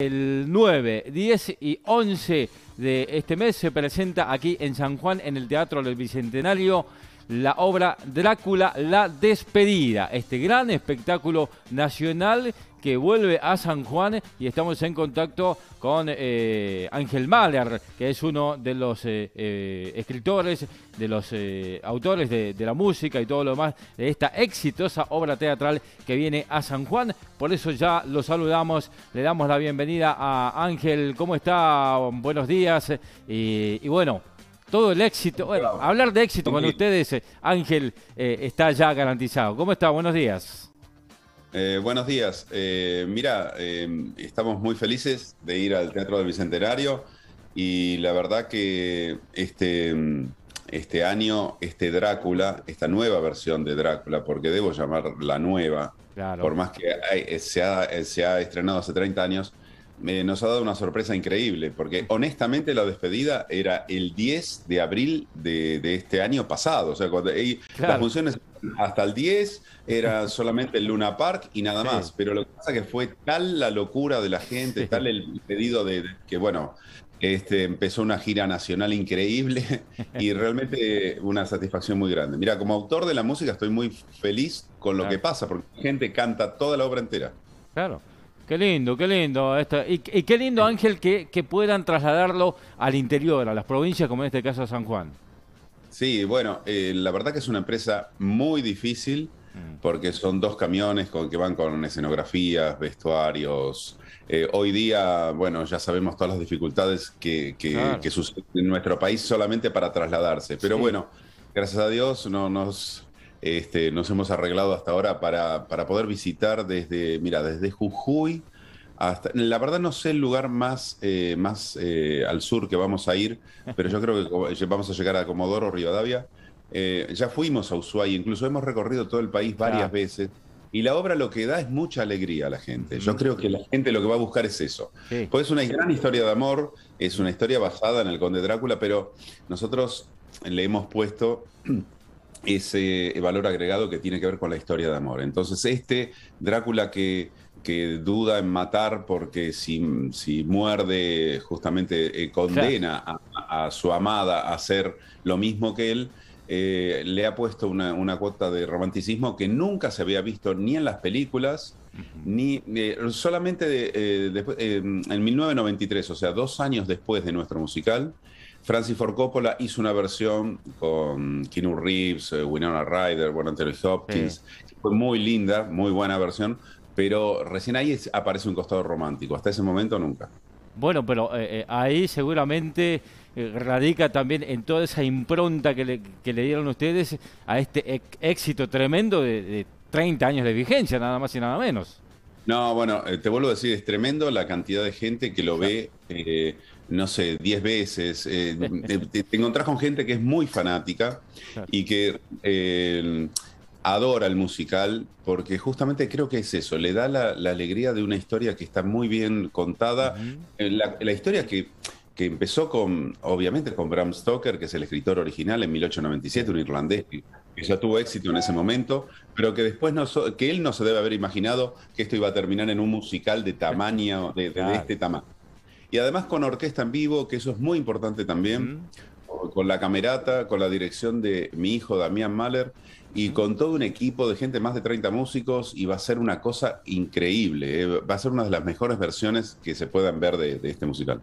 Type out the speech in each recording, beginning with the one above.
El 9, 10 y 11 de este mes se presenta aquí en San Juan, en el Teatro del Bicentenario la obra Drácula, la despedida, este gran espectáculo nacional que vuelve a San Juan y estamos en contacto con eh, Ángel Mahler, que es uno de los eh, eh, escritores, de los autores de, la música y todo lo demás, de esta exitosa obra teatral que viene a San Juan. Por eso ya lo saludamos, le damos la bienvenida a Ángel, ¿cómo está? Buenos días y bueno, todo el éxito. hablar de éxito con ustedes, eh, Ángel, eh, está ya garantizado. ¿Cómo está? Buenos días. Eh, buenos días. mira, estamos muy felices de ir al Teatro del Bicentenario y la verdad que este, este año, este Drácula, esta nueva versión de Drácula, porque debo llamar la nueva, por más que se ha, se ha estrenado hace 30 años, nos ha dado una sorpresa increíble, porque honestamente la despedida era el 10 de abril de, este año pasado. O sea, cuando, las funciones hasta el 10 era solamente Luna Park y nada más. Pero lo que pasa es que fue tal la locura de la gente, tal el pedido de, que, bueno, este, empezó una gira nacional increíble y realmente una satisfacción muy grande. Mira, como autor de la música estoy muy feliz con lo que pasa, porque la gente canta toda la obra entera. Claro. Qué lindo, qué lindo. Esto. Y, qué lindo, Ángel, que, puedan trasladarlo al interior, a las provincias, como en este caso San Juan. Sí, bueno, eh, la verdad que es una empresa muy difícil mm. porque son dos camiones con, que van con escenografías, vestuarios. Eh, hoy día, bueno, ya sabemos todas las dificultades que, que, suceden en nuestro país solamente para trasladarse. Pero bueno, gracias a Dios no nos este, nos hemos arreglado hasta ahora para, poder visitar desde, mira, desde Jujuy hasta, la verdad no sé el lugar más, eh, más eh, al sur que vamos a ir, pero yo creo que vamos a llegar a Comodoro, Rivadavia. Eh, ya fuimos a Ushuaia, incluso hemos recorrido todo el país varias veces. Y la obra lo que da es mucha alegría a la gente. Yo creo que la gente lo que va a buscar es eso. Pues es una gran historia de amor, es una historia basada en el Conde Drácula, pero nosotros le hemos puesto ese valor agregado que tiene que ver con la historia de amor. Entonces, este Drácula que, duda en matar porque si, muerde, justamente eh, condena a, su amada a hacer lo mismo que él, eh, le ha puesto una, cuota de romanticismo que nunca se había visto ni en las películas, ni eh, solamente en 1993, o sea, dos años después de nuestro musical. Francis Ford Coppola hizo una versión con Keanu Reeves, eh, Winona Ryder, bueno, Hopkins. Fue muy linda, muy buena versión, pero recién ahí aparece un costado romántico. Hasta ese momento nunca. Bueno, pero eh, eh, ahí seguramente radica también en toda esa impronta que le, dieron ustedes a este éxito tremendo de, 30 años de vigencia, nada más y nada menos. No, bueno, te vuelvo a decir, es tremendo la cantidad de gente que lo ve no sé, 10 veces. Eh, te, encontrás con gente que es muy fanática y que eh, adora el musical porque justamente creo que es eso, le da la, alegría de una historia que está muy bien contada. Eh, la, historia que, empezó con, obviamente, con Bram Stoker, que es el escritor original en 1897, un irlandés que ya tuvo éxito en ese momento, pero que después no que él no se debe haber imaginado que esto iba a terminar en un musical de tamaño, de este tamaño y además con orquesta en vivo, que eso es muy importante también. con la camerata, con la dirección de mi hijo Damián Mahler y con todo un equipo de gente, más de 30 músicos, y va a ser una cosa increíble. Eh. Va a ser una de las mejores versiones que se puedan ver de, este musical.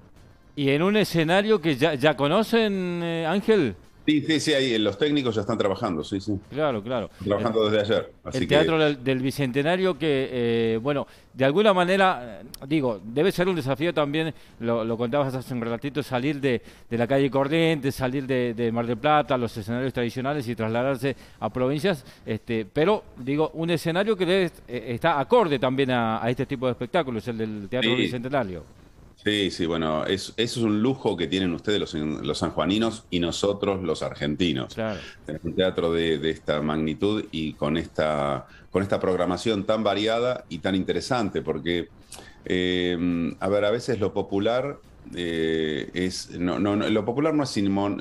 ¿Y en un escenario que ya, conocen, eh, Ángel? Sí, sí, sí, ahí los técnicos ya están trabajando, sí, sí. Claro, claro. Trabajando desde ayer. el Teatro del Bicentenario que, eh, bueno, de alguna manera, eh, digo, debe ser un desafío también, lo, contabas hace un ratito, salir de, la calle Corrientes, salir de, Mar del Plata, los escenarios tradicionales y trasladarse a provincias, este, pero, digo, un escenario que eh, está acorde también a, este tipo de espectáculos, el del Teatro Bicentenario. Sí, sí, bueno, eso es un lujo que tienen ustedes los, los sanjuaninos y nosotros los argentinos. Claro. un teatro de, de, esta magnitud y con esta, con esta programación tan variada y tan interesante, porque, eh, a ver, a veces lo popular eh, es, no, no, lo popular no es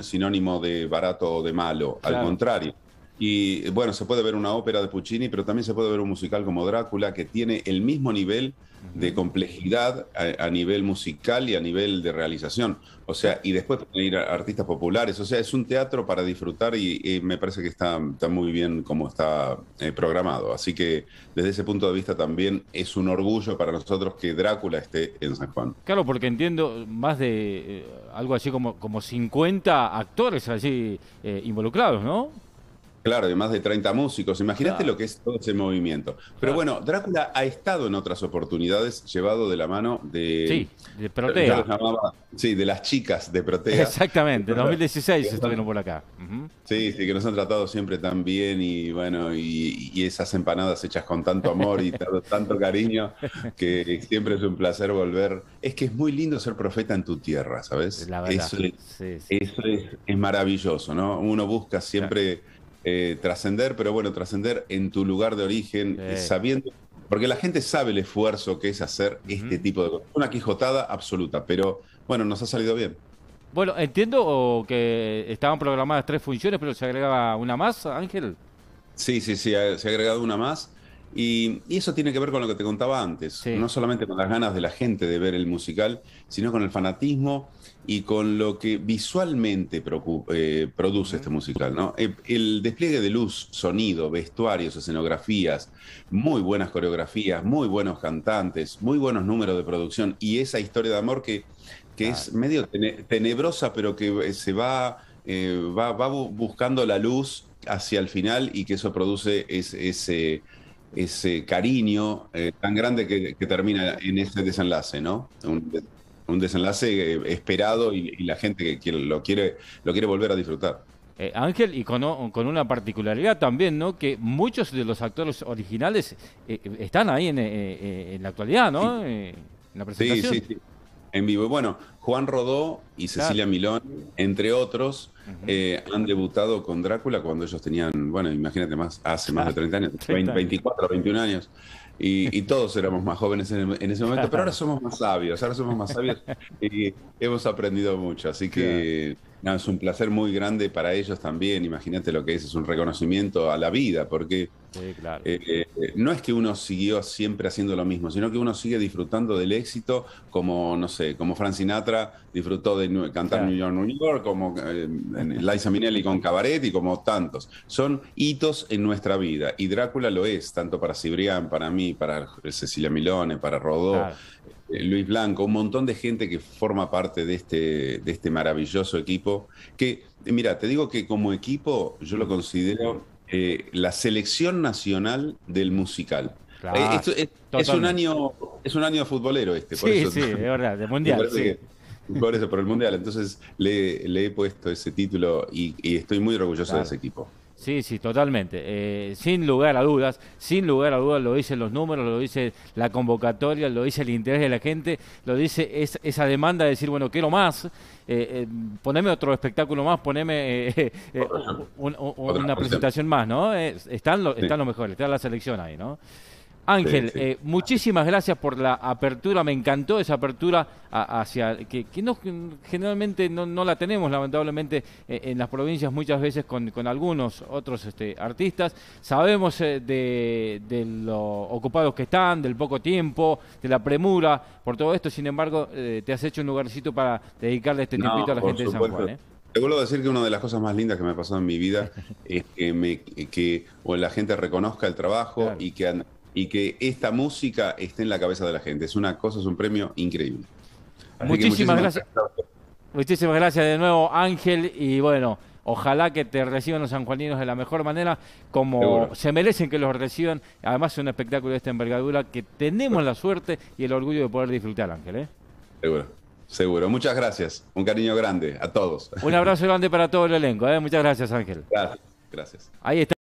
sinónimo de barato o de malo, al contrario. Y bueno, se puede ver una ópera de Puccini, pero también se puede ver un musical como Drácula, que tiene el mismo nivel de complejidad a, nivel musical y a nivel de realización. O sea, y después pueden ir a artistas populares. O sea, es un teatro para disfrutar y, me parece que está, muy bien como está eh, programado. Así que desde ese punto de vista también es un orgullo para nosotros que Drácula esté en San Juan. Claro, porque entiendo más de eh, algo así como, como 50 actores allí eh, involucrados, ¿no? Claro, de más de 30 músicos. Imagínate lo que es todo ese movimiento. Pero bueno, Drácula ha estado en otras oportunidades llevado de la mano de. Sí, de Protea. sí, de las chicas de Protea. Exactamente, en 2016 viendo por acá. Sí, sí, que nos han tratado siempre tan bien y bueno, y, esas empanadas hechas con tanto amor y tanto, cariño que siempre es un placer volver. Es que es muy lindo ser profeta en tu tierra, ¿sabes? La verdad. Eso, es, maravilloso, ¿no? Uno busca siempre. Eh, trascender, pero bueno, trascender en tu lugar de origen, eh, sabiendo, porque la gente sabe el esfuerzo que es hacer este tipo de cosas. Una quijotada absoluta, pero bueno, nos ha salido bien. Bueno, entiendo que estaban programadas tres funciones, pero se agregaba una más, Ángel. Sí, sí, sí, se ha agregado una más. Y, eso tiene que ver con lo que te contaba antes, no solamente con las ganas de la gente de ver el musical, sino con el fanatismo y con lo que visualmente eh, produce este musical. ¿no? Eh, el, despliegue de luz, sonido, vestuarios, escenografías, muy buenas coreografías, muy buenos cantantes, muy buenos números de producción y esa historia de amor que, que es medio tenebrosa, pero que eh, se va, va, buscando la luz hacia el final y que eso produce ese ese cariño eh, tan grande que, termina en ese desenlace, ¿no? Un, desenlace eh, esperado y, la gente que lo, quiere, lo quiere volver a disfrutar. Eh, Ángel, y con, una particularidad también, ¿no? Que muchos de los actores originales están ahí en, la actualidad, ¿no? en la presentación. En vivo. bueno, Juan Rodó y Cecilia Milón, entre otros, eh, han debutado con Drácula cuando ellos tenían, bueno, imagínate más, hace más de 30 años, 24, 21 años. Y, todos éramos más jóvenes en, ese momento, pero ahora somos más sabios, ahora somos más sabios y hemos aprendido mucho. Así que es un placer muy grande para ellos también. Imagínate lo que es, es un reconocimiento a la vida, porque eh, eh, no es que uno siguió siempre haciendo lo mismo, sino que uno sigue disfrutando del éxito, como, no sé, como Frank Sinatra disfrutó de cantar New York, New York, como eh, Liza Minnelli con Cabaret y como tantos. Son hitos en nuestra vida, y Drácula lo es, tanto para Cibrián, para mí, para Cecilia Milone, para Rodó. Eh, Luis Blanco, un montón de gente que forma parte de este, de este maravilloso equipo, que, mira, te digo que como equipo yo lo considero eh, la selección nacional del musical. Eh, es, un año, es un año futbolero este. Por eso, sí, de verdad, de mundial. por eso, por el mundial. Entonces le, he puesto ese título y, estoy muy orgulloso de ese equipo. Sí, sí, totalmente. Eh, sin lugar a dudas, sin lugar a dudas, lo dicen los números, lo dice la convocatoria, lo dice el interés de la gente, lo dice esa demanda de decir, bueno, quiero más, eh, eh poneme otro espectáculo más, poneme eh, una presentación más, ¿no? están, están los mejores, está la selección ahí, ¿no? Ángel, eh, muchísimas gracias por la apertura, me encantó esa apertura hacia que, generalmente no, la tenemos lamentablemente eh, en las provincias muchas veces con, algunos otros este, artistas. Sabemos eh, de, lo ocupados que están, del poco tiempo, de la premura, por todo esto, sin embargo, te has hecho un lugarcito para dedicarle este tiempito a la gente de San Juan. Te vuelvo a decir que una de las cosas más lindas que me ha pasado en mi vida es que, me, que o la gente reconozca el trabajo y que y que esta música esté en la cabeza de la gente. Es una cosa, es un premio increíble. muchísimas, gracias. Muchísimas gracias de nuevo, Ángel, y bueno. Ojalá que te reciban los sanjuaninos de la mejor manera, como se merecen que los reciban. Además, es un espectáculo de esta envergadura que tenemos la suerte y el orgullo de poder disfrutar, Ángel. ¿eh? Seguro. Seguro. Muchas gracias. Un cariño grande a todos. Un abrazo grande para todo el elenco. ¿eh? Muchas gracias, Ángel. Gracias. Gracias. Ahí está.